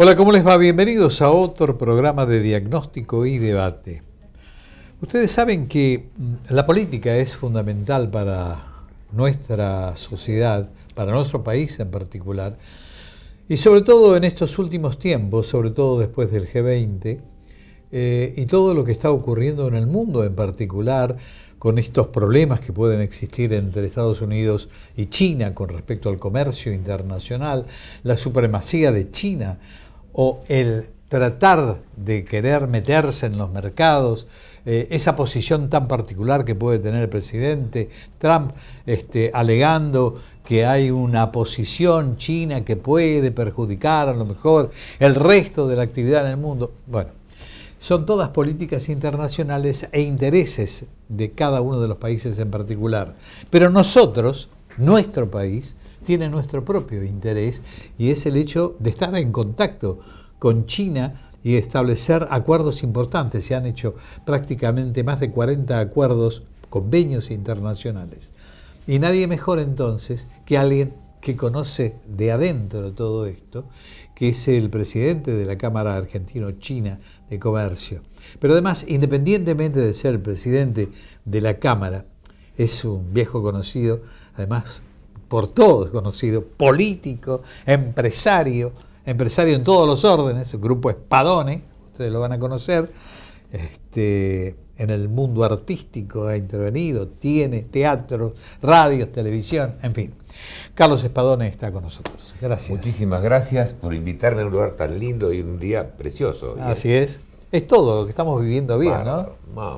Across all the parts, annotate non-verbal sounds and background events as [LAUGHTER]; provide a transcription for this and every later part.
Hola, ¿cómo les va? Bienvenidos a otro programa de diagnóstico y debate. Ustedes saben que mm, la política es fundamental para nuestra sociedad, para nuestro país en particular, y sobre todo en estos últimos tiempos, sobre todo después del G20, eh, y todo lo que está ocurriendo en el mundo en particular, con estos problemas que pueden existir entre Estados Unidos y China con respecto al comercio internacional, la supremacía de China o el tratar de querer meterse en los mercados, eh, esa posición tan particular que puede tener el presidente Trump, este, alegando que hay una posición china que puede perjudicar a lo mejor el resto de la actividad en el mundo. Bueno, son todas políticas internacionales e intereses de cada uno de los países en particular. Pero nosotros, nuestro país, tiene nuestro propio interés y es el hecho de estar en contacto con China y establecer acuerdos importantes. Se han hecho prácticamente más de 40 acuerdos, convenios internacionales. Y nadie mejor entonces que alguien que conoce de adentro todo esto, que es el presidente de la Cámara Argentino-China de Comercio. Pero además, independientemente de ser el presidente de la Cámara, es un viejo conocido, además por es conocido, político, empresario, empresario en todos los órdenes, el grupo Espadone, ustedes lo van a conocer, este, en el mundo artístico ha intervenido, tiene teatros, radios, televisión, en fin. Carlos Espadone está con nosotros. Gracias. Muchísimas gracias por invitarme a un lugar tan lindo y un día precioso. Así es. Es todo lo que estamos viviendo bien, ¿no?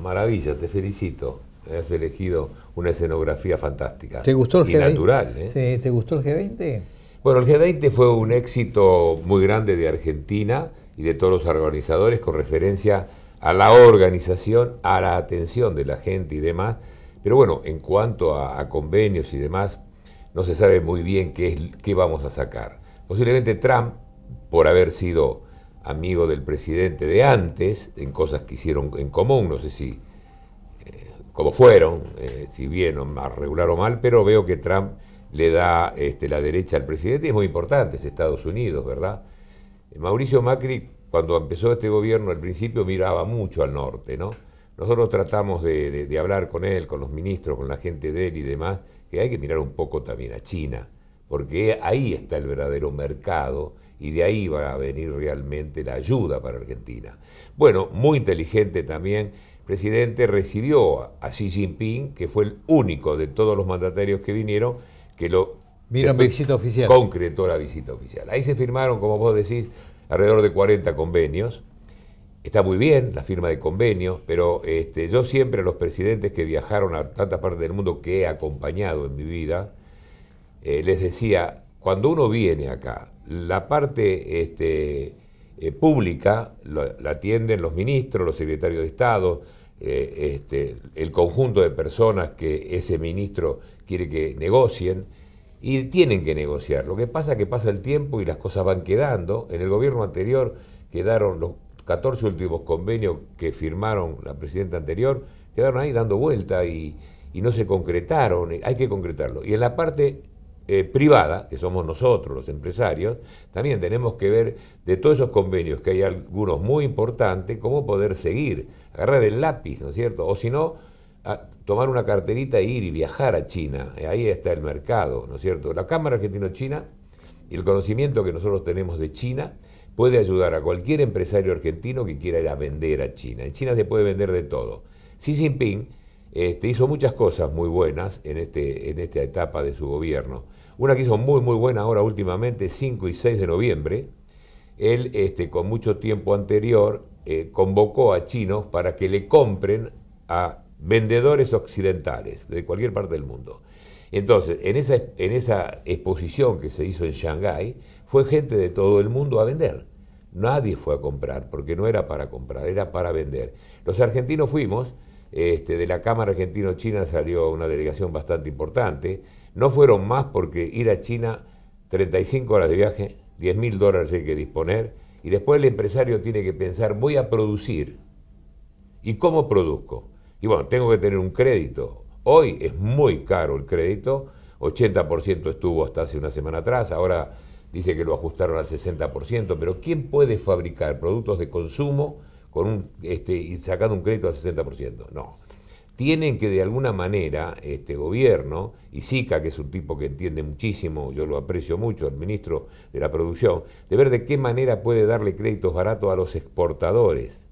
Maravilla, te felicito has elegido una escenografía fantástica. ¿Te gustó el y G20? natural. ¿eh? ¿Te gustó el G20? Bueno, el G20 fue un éxito muy grande de Argentina y de todos los organizadores con referencia a la organización, a la atención de la gente y demás. Pero bueno, en cuanto a, convenios y demás, no se sabe muy bien qué, qué vamos a sacar. Posiblemente Trump, por haber sido amigo del presidente de antes, en cosas que hicieron en común, no sé si como fueron, eh, si bien o más regular o mal, pero veo que Trump le da este, la derecha al presidente y es muy importante, es Estados Unidos, ¿verdad? Mauricio Macri, cuando empezó este gobierno al principio, miraba mucho al norte, ¿no? Nosotros tratamos de, de, hablar con él, con los ministros, con la gente de él y demás, que hay que mirar un poco también a China, porque ahí está el verdadero mercado y de ahí va a venir realmente la ayuda para Argentina. Bueno, muy inteligente también presidente recibió a Xi Jinping, que fue el único de todos los mandatarios que vinieron, que lo visita oficial. concretó la visita oficial. Ahí se firmaron, como vos decís, alrededor de 40 convenios. Está muy bien la firma de convenios, pero este, yo siempre a los presidentes que viajaron a tantas partes del mundo que he acompañado en mi vida, eh, les decía, cuando uno viene acá, la parte este, eh, pública la atienden los ministros, los secretarios de Estado, eh, este, el conjunto de personas que ese ministro quiere que negocien y tienen que negociar. Lo que pasa es que pasa el tiempo y las cosas van quedando. En el gobierno anterior quedaron los 14 últimos convenios que firmaron la presidenta anterior, quedaron ahí dando vuelta y, y no se concretaron. Eh, hay que concretarlo. Y en la parte eh, privada, que somos nosotros los empresarios, también tenemos que ver de todos esos convenios, que hay algunos muy importantes, cómo poder seguir, agarrar el lápiz, ¿no es cierto? O si no, tomar una carterita e ir y viajar a China, eh, ahí está el mercado, ¿no es cierto? La Cámara Argentino-China y el conocimiento que nosotros tenemos de China puede ayudar a cualquier empresario argentino que quiera ir a vender a China. En China se puede vender de todo. Xi Jinping este, hizo muchas cosas muy buenas en este, esta etapa de su gobierno una que hizo muy, muy buena ahora últimamente, 5 y 6 de noviembre. Él, este, con mucho tiempo anterior, eh, convocó a chinos para que le compren a vendedores occidentales de cualquier parte del mundo. Entonces, en esa, en esa exposición que se hizo en Shanghái, fue gente de todo el mundo a vender. Nadie fue a comprar, porque no era para comprar, era para vender. Los argentinos fuimos, este, de la Cámara Argentino-China salió una delegación bastante importante, no fueron más porque ir a China, 35 horas de viaje, 10 mil dólares hay que disponer, y después el empresario tiene que pensar, voy a producir. ¿Y cómo produzco? Y bueno, tengo que tener un crédito. Hoy es muy caro el crédito, 80% estuvo hasta hace una semana atrás, ahora dice que lo ajustaron al 60%, pero ¿quién puede fabricar productos de consumo con un, este, y sacando un crédito al 60%? No tienen que de alguna manera este gobierno, y Sica, que es un tipo que entiende muchísimo, yo lo aprecio mucho, el ministro de la producción, de ver de qué manera puede darle créditos baratos a los exportadores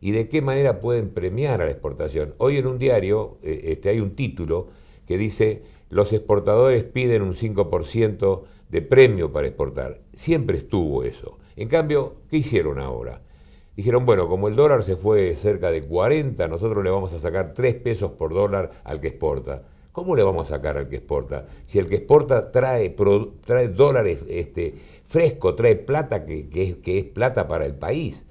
y de qué manera pueden premiar a la exportación. Hoy en un diario eh, este, hay un título que dice, los exportadores piden un 5% de premio para exportar. Siempre estuvo eso. En cambio, ¿qué hicieron ahora? Dijeron, bueno, como el dólar se fue cerca de 40, nosotros le vamos a sacar 3 pesos por dólar al que exporta. ¿Cómo le vamos a sacar al que exporta? Si el que exporta trae, dólares este, fresco, trae plata que, que, es, plata para el país.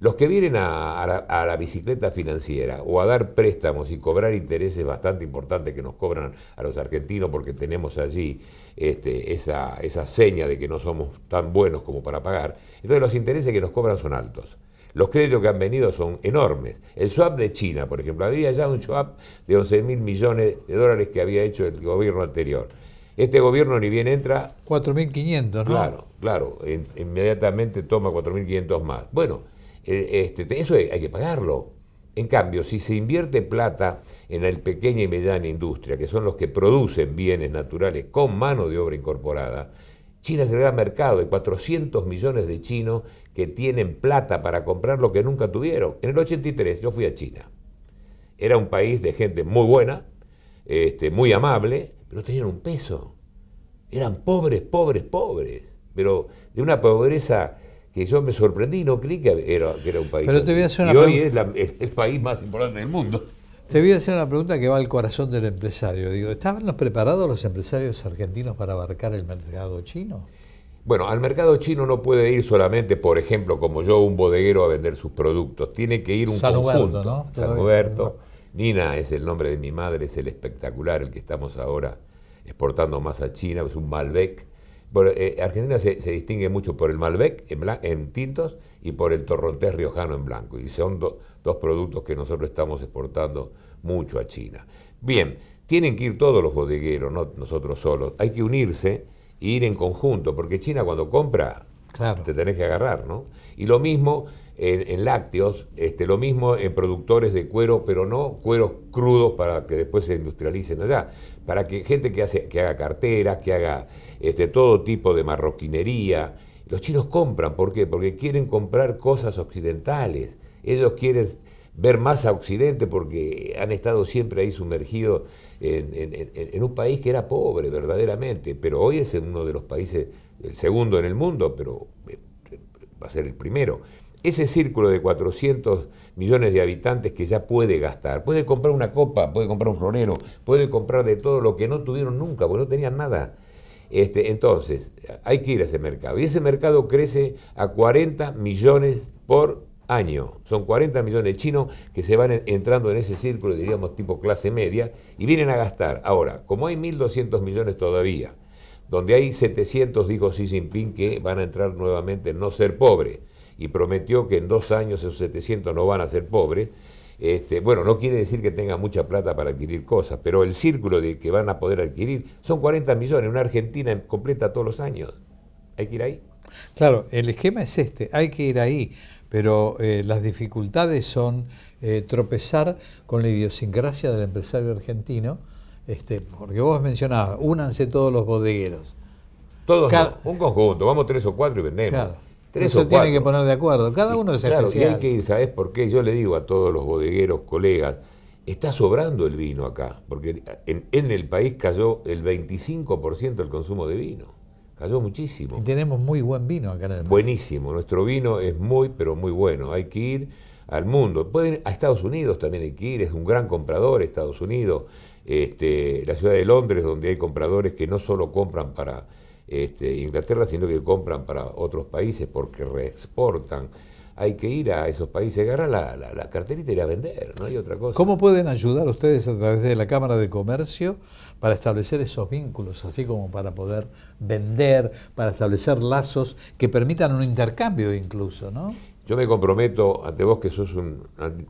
Los que vienen a, la, bicicleta financiera o a dar préstamos y cobrar intereses bastante importantes que nos cobran a los argentinos porque tenemos allí este, esa seña de que no somos tan buenos como para pagar, entonces los intereses que nos cobran son altos. Los créditos que han venido son enormes. El swap de China, por ejemplo, había ya un swap de 11 mil millones de dólares que había hecho el gobierno anterior. Este gobierno ni bien entra... 4.500, ¿no? Claro, claro. inmediatamente toma 4.500 más. Bueno, e, este, eso hay que pagarlo. En cambio, si se invierte plata en la pequeña y mediana industria, que son los que producen bienes naturales con mano de obra incorporada, China se le da mercado de 400 millones de chinos que tienen plata para comprar lo que nunca tuvieron. En el 83 yo fui a China. Era un país de gente muy buena, este, muy amable, pero tenían un peso. Eran pobres, pobres, pobres, pero de una pobreza que yo me sorprendí, no creí que era, un país. Pero te voy a hacer y hoy es el, país más importante del mundo. Te voy a hacer una pregunta que va al corazón del empresario. Digo, ¿estaban los preparados los empresarios argentinos para abarcar el mercado chino? Bueno, al mercado chino no puede ir solamente, por ejemplo, como yo, un bodeguero a vender sus productos. Tiene que ir un San conjunto. ¿no? San Roberto. Nina es el nombre de mi madre, es el espectacular, el que estamos ahora exportando más a China, es un Malbec. Bueno, eh, Argentina se, distingue mucho por el Malbec en, en, tintos y por el torrontés riojano en blanco. Y son dos productos que nosotros estamos exportando mucho a China. Bien, tienen que ir todos los bodegueros, no nosotros solos. Hay que unirse ir en conjunto, porque China cuando compra, te tenés que agarrar, ¿no? Y lo mismo en, lácteos, este, lo mismo en productores de cuero, pero no cueros crudos para que después se industrialicen allá, para que gente que, hace, que haga carteras, que haga este, todo tipo de marroquinería. Los chinos compran, ¿por qué? Porque quieren comprar cosas occidentales. Ellos quieren ver más a Occidente porque han estado siempre ahí sumergidos en, un país que era pobre verdaderamente, pero hoy es uno de los países, el segundo en el mundo, pero eh, va a ser el primero. Ese círculo de 400 millones de habitantes que ya puede gastar, puede comprar una copa, puede comprar un florero, puede comprar de todo lo que no tuvieron nunca, porque no tenían nada. Este, entonces, hay que ir a ese mercado. Y ese mercado crece a 40 millones por año. Son 40 millones de chinos que se van entrando en ese círculo, diríamos tipo clase media, y vienen a gastar. Ahora, como hay 1.200 millones todavía, donde hay 700, dijo Xi Jinping, que van a entrar nuevamente en no ser pobre, y prometió que en dos años esos 700 no van a ser pobres, este, bueno, no quiere decir que tengan mucha plata para adquirir cosas, pero el círculo de que van a poder adquirir son 40 millones, una Argentina completa todos los años. Hay que ir ahí. Claro, el esquema es este, hay que ir ahí pero eh, las dificultades son eh, tropezar con la idiosincrasia del empresario argentino, este, porque vos mencionabas, únanse todos los bodegueros. Todos, un conjunto, vamos tres o cuatro y vendemos. tres eso tiene que poner de acuerdo, cada uno es claro, especial. Y hay que ir, ¿sabés por qué? Yo le digo a todos los bodegueros, colegas, está sobrando el vino acá, porque en, en el país cayó el 25% del consumo de vino. Cayó muchísimo. Y tenemos muy buen vino acá en el país. Buenísimo, nuestro vino es muy, pero muy bueno. Hay que ir al mundo. Pueden a Estados Unidos también hay que ir, es un gran comprador Estados Unidos. Este, la ciudad de Londres, donde hay compradores que no solo compran para este, Inglaterra, sino que compran para otros países porque reexportan hay que ir a esos países, agarrar la, la, carterita y ir a vender, no hay otra cosa. ¿Cómo pueden ayudar ustedes a través de la Cámara de Comercio para establecer esos vínculos, así como para poder vender, para establecer lazos que permitan un intercambio incluso, ¿no? Yo me comprometo ante vos que sos un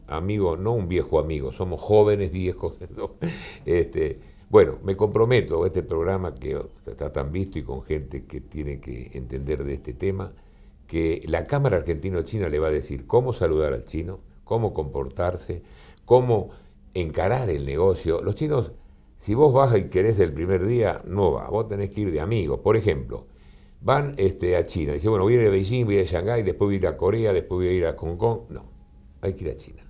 amigo, no un viejo amigo, somos jóvenes viejos. [LAUGHS] Este, bueno, me comprometo este programa que está tan visto y con gente que tiene que entender de este tema que la Cámara Argentino-China le va a decir cómo saludar al chino, cómo comportarse, cómo encarar el negocio. Los chinos, si vos vas y querés el primer día, no va, vos tenés que ir de amigo Por ejemplo, van este, a China, dice, bueno, voy a ir a Beijing, voy a Shanghái, después voy a ir a Corea, después voy a ir a Hong Kong. No, hay que ir a China.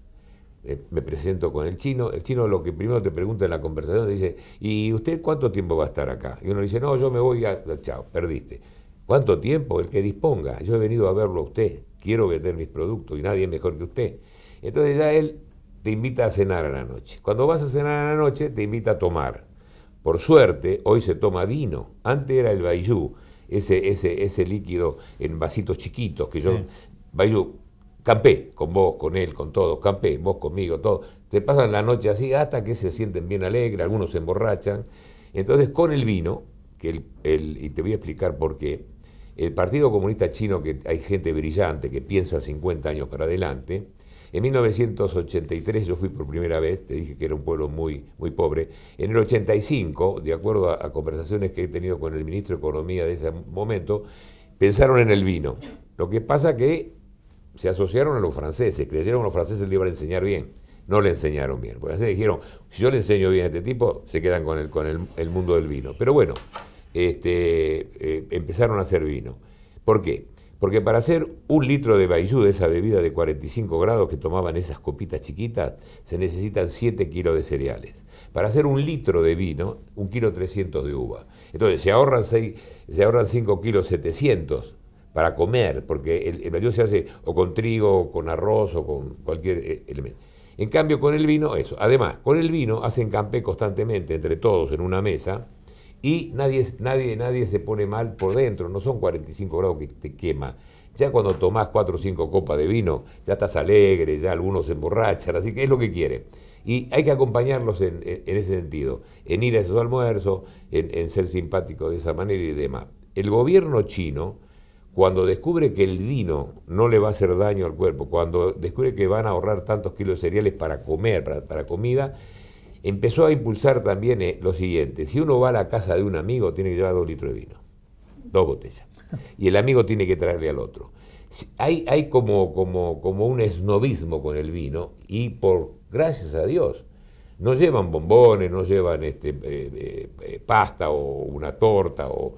Eh, me presento con el chino, el chino lo que primero te pregunta en la conversación, te dice, ¿y usted cuánto tiempo va a estar acá? Y uno le dice, no, yo me voy a, chao, perdiste. ¿Cuánto tiempo? El que disponga. Yo he venido a verlo a usted, quiero vender mis productos y nadie es mejor que usted. Entonces ya él te invita a cenar a la noche. Cuando vas a cenar a la noche, te invita a tomar. Por suerte, hoy se toma vino. Antes era el bayú, ese, ese, ese líquido en vasitos chiquitos que yo... Sí. campé con vos, con él, con todos, campé, vos conmigo, todo. Te pasan la noche así hasta que se sienten bien alegres, algunos se emborrachan. Entonces con el vino, que el, y te voy a explicar por qué, el Partido Comunista Chino, que hay gente brillante que piensa 50 años para adelante, en 1983 yo fui por primera vez, te dije que era un pueblo muy, muy pobre. En el 85, de acuerdo a, conversaciones que he tenido con el ministro de Economía de ese momento, pensaron en el vino. Lo que pasa que se asociaron a los franceses, creyeron que los franceses le iban a enseñar bien. No le enseñaron bien. Porque así dijeron, si yo le enseño bien a este tipo, se quedan con el, con el mundo del vino. Pero bueno, este, eh, empezaron a hacer vino. ¿Por qué? Porque para hacer un litro de bayú, de esa bebida de 45 grados que tomaban esas copitas chiquitas, se necesitan 7 kilos de cereales. Para hacer un litro de vino, un kilo 300 de uva. Entonces se ahorran, se ahorran 5 kilos 700 para comer, porque el, el se hace o con trigo, o con arroz, o con cualquier eh, elemento. En cambio, con el vino, eso. Además, con el vino hacen campé constantemente entre todos en una mesa, y nadie, nadie, nadie se pone mal por dentro, no son 45 grados que te quema. Ya cuando tomás 4 o 5 copas de vino, ya estás alegre, ya algunos se emborrachan, así que es lo que quiere. Y hay que acompañarlos en, ese sentido, en ir a esos almuerzos, en, ser simpáticos de esa manera y demás. El gobierno chino, cuando descubre que el vino no le va a hacer daño al cuerpo, cuando descubre que van a ahorrar tantos kilos de cereales para comer, para comida, empezó a impulsar también eh, lo siguiente, si uno va a la casa de un amigo tiene que llevar dos litros de vino, dos botellas, y el amigo tiene que traerle al otro. Hay, como, un esnovismo con el vino y por gracias a Dios no llevan bombones, no llevan este, eh, eh, pasta o una torta, o,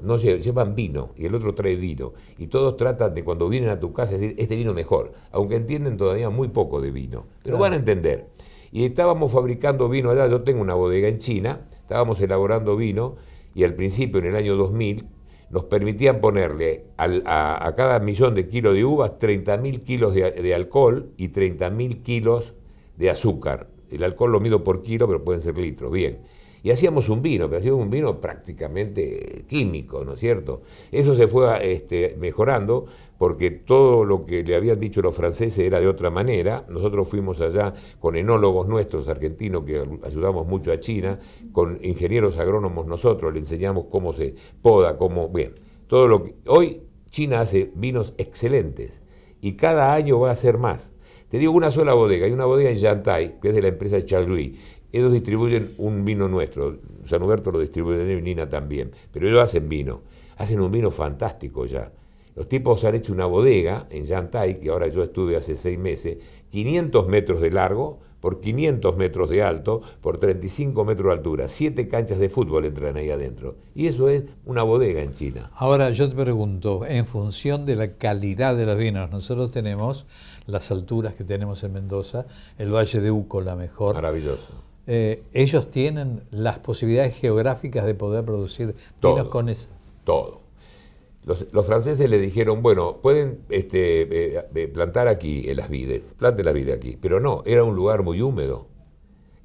no llevan, vino y el otro trae vino. Y todos tratan de cuando vienen a tu casa decir, este vino mejor, aunque entienden todavía muy poco de vino, pero van a entender. Y estábamos fabricando vino allá, yo tengo una bodega en China, estábamos elaborando vino y al principio, en el año 2000, nos permitían ponerle a, cada millón de kilos de uvas 30.000 kilos de, de, alcohol y 30.000 kilos de azúcar. El alcohol lo mido por kilo, pero pueden ser litros, bien. Y hacíamos un vino, pero hacíamos un vino prácticamente químico, ¿no es cierto? Eso se fue este, mejorando porque todo lo que le habían dicho los franceses era de otra manera. Nosotros fuimos allá con enólogos nuestros, argentinos, que ayudamos mucho a China, con ingenieros agrónomos nosotros, le enseñamos cómo se poda, cómo... Bien, todo lo que... Hoy China hace vinos excelentes y cada año va a hacer más. Te digo una sola bodega, hay una bodega en Yantai, que es de la empresa de ellos distribuyen un vino nuestro, San Huberto lo distribuye, Nina también, pero ellos hacen vino, hacen un vino fantástico ya. Los tipos han hecho una bodega en Yantai, que ahora yo estuve hace seis meses, 500 metros de largo, por 500 metros de alto, por 35 metros de altura. Siete canchas de fútbol entran ahí adentro. Y eso es una bodega en China. Ahora yo te pregunto, en función de la calidad de los vinos, nosotros tenemos las alturas que tenemos en Mendoza, el Valle de Uco la mejor. Maravilloso eh, ellos tienen las posibilidades geográficas de poder producir todo, con eso. Todo. Los, franceses le dijeron, bueno, pueden este, eh, eh, plantar aquí en las vides, planten las vides aquí. Pero no, era un lugar muy húmedo.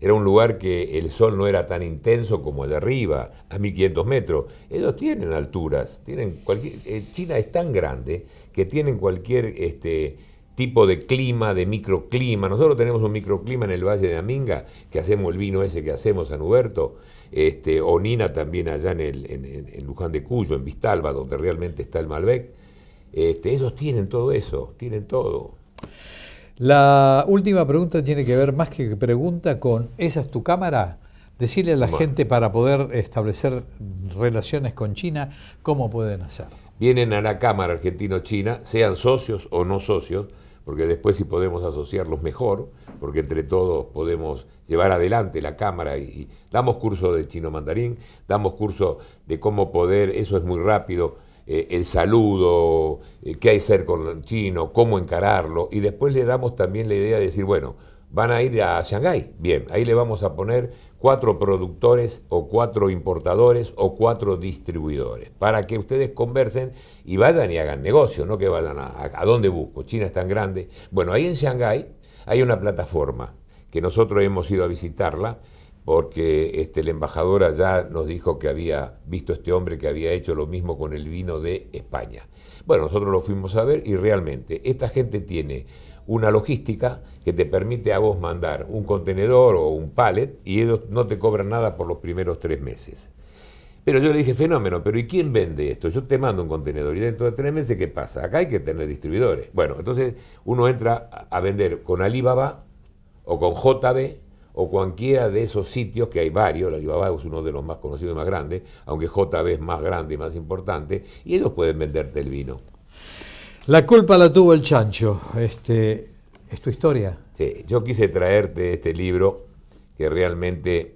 Era un lugar que el sol no era tan intenso como el de arriba, a 1500 metros. Ellos tienen alturas, tienen cualquier, China es tan grande que tienen cualquier este, tipo de clima, de microclima. Nosotros tenemos un microclima en el Valle de Aminga, que hacemos el vino ese que hacemos, San Huberto, este, o Nina también allá en, en, Luján de Cuyo, en Vistalba, donde realmente está el Malbec. Este, ellos tienen todo eso, tienen todo. La última pregunta tiene que ver más que pregunta con, ¿esa es tu cámara? Decirle a la gente para poder establecer relaciones con China, ¿cómo pueden hacer? Vienen a la Cámara Argentino-China, sean socios o no socios, porque después si podemos asociarlos mejor, porque entre todos podemos llevar adelante la Cámara y, damos curso de chino mandarín, damos curso de cómo poder, eso es muy rápido, eh, el saludo, eh, qué hay que hacer con el chino, cómo encararlo, y después le damos también la idea de decir, bueno, van a ir a Shanghái, bien, ahí le vamos a poner cuatro productores o cuatro importadores o cuatro distribuidores, para que ustedes conversen y vayan y hagan negocio, no que vayan a, dónde busco, China es tan grande. Bueno, ahí en Shanghái hay una plataforma que nosotros hemos ido a visitarla porque este, el embajador allá nos dijo que había visto este hombre que había hecho lo mismo con el vino de España. Bueno, nosotros lo fuimos a ver y realmente esta gente tiene una logística que te permite a vos mandar un contenedor o un pallet y ellos no te cobran nada por los primeros tres meses. Pero yo le dije, fenómeno, pero ¿y quién vende esto? Yo te mando un contenedor y dentro de tres meses, ¿qué pasa? Acá hay que tener distribuidores. Bueno, entonces uno entra a vender con Alibaba o con JB o cualquiera de esos sitios, que hay varios, Alibaba es uno de los más conocidos y más grandes, aunque JB es más grande y más importante, y ellos pueden venderte el vino. La culpa la tuvo el chancho. Este, ¿Es tu historia? Sí, yo quise traerte este libro que realmente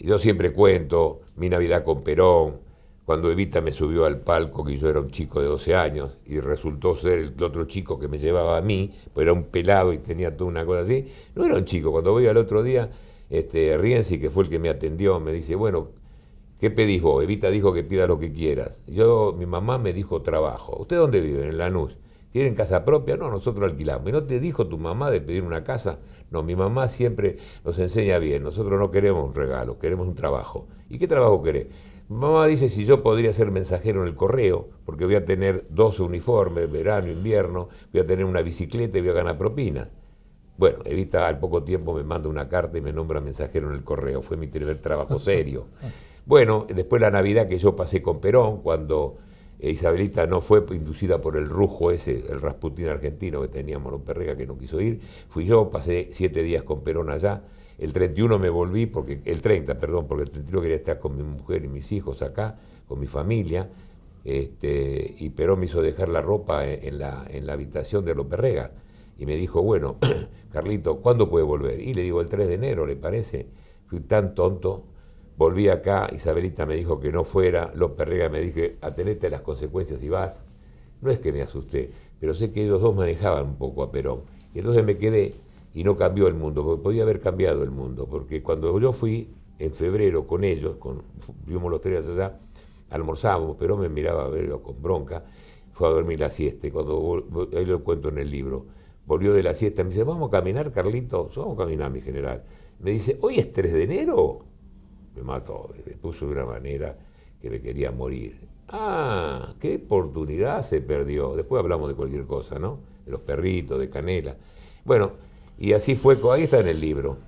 yo siempre cuento, mi Navidad con Perón, cuando Evita me subió al palco, que yo era un chico de 12 años, y resultó ser el otro chico que me llevaba a mí, pues era un pelado y tenía toda una cosa así. No era un chico, cuando voy al otro día, este, Rienzi, que fue el que me atendió, me dice, bueno, ¿qué pedís vos? Evita dijo que pida lo que quieras. Yo, mi mamá me dijo trabajo. ¿Usted dónde vive? En Lanús. ¿Tienen casa propia? No, nosotros alquilamos. ¿Y no te dijo tu mamá de pedir una casa? No, mi mamá siempre nos enseña bien. Nosotros no queremos un regalo, queremos un trabajo. ¿Y qué trabajo querés? Mi mamá dice si yo podría ser mensajero en el correo, porque voy a tener dos uniformes, verano, invierno, voy a tener una bicicleta y voy a ganar propinas. Bueno, Evita al poco tiempo me manda una carta y me nombra mensajero en el correo. Fue mi primer trabajo serio. [LAUGHS] Bueno, después la Navidad que yo pasé con Perón, cuando e Isabelita no fue inducida por el rujo ese, el Rasputín argentino que teníamos López Perrega que no quiso ir. Fui yo, pasé siete días con Perón allá. El 31 me volví, porque el 30, perdón, porque el 31 quería estar con mi mujer y mis hijos acá, con mi familia. Este, y Perón me hizo dejar la ropa en la, en la habitación de López Y me dijo, bueno, [CLEARS THROAT] Carlito, ¿cuándo puede volver? Y le digo, el 3 de enero, ¿le parece? Fui tan tonto, Volví acá, Isabelita me dijo que no fuera, López Rega me dije atenete a las consecuencias y vas. No es que me asusté, pero sé que ellos dos manejaban un poco a Perón. Y entonces me quedé y no cambió el mundo, porque podía haber cambiado el mundo, porque cuando yo fui en febrero con ellos, vimos los tres allá, almorzábamos, pero me miraba a verlo con bronca, fue a dormir la siesta, cuando ahí lo cuento en el libro, volvió de la siesta, me dice, vamos a caminar, Carlitos, vamos a caminar, mi general. Me dice, ¿hoy es 3 de enero? me mató, me puso de una manera que me quería morir. Ah, qué oportunidad se perdió. Después hablamos de cualquier cosa, ¿no? De los perritos, de Canela. Bueno, y así fue, ahí está en el libro.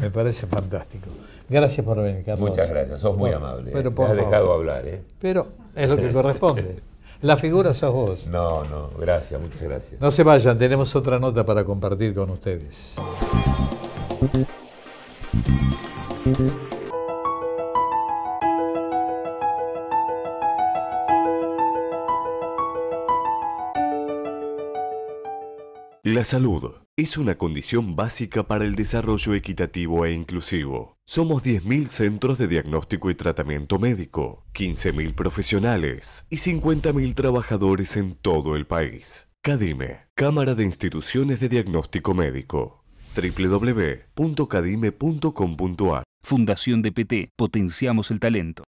Me parece fantástico. Gracias por venir, Carlos. Muchas gracias, sos muy amable. Pero eh. por me has dejado hablar, ¿eh? Pero es lo que corresponde. [LAUGHS] La figura sos vos. No, no, gracias, muchas gracias. No se vayan, tenemos otra nota para compartir con ustedes. La salud es una condición básica para el desarrollo equitativo e inclusivo. Somos 10.000 centros de diagnóstico y tratamiento médico, 15.000 profesionales y 50.000 trabajadores en todo el país. CADIME, Cámara de Instituciones de Diagnóstico Médico www.cadime.com.ar Fundación de PT. potenciamos el talento.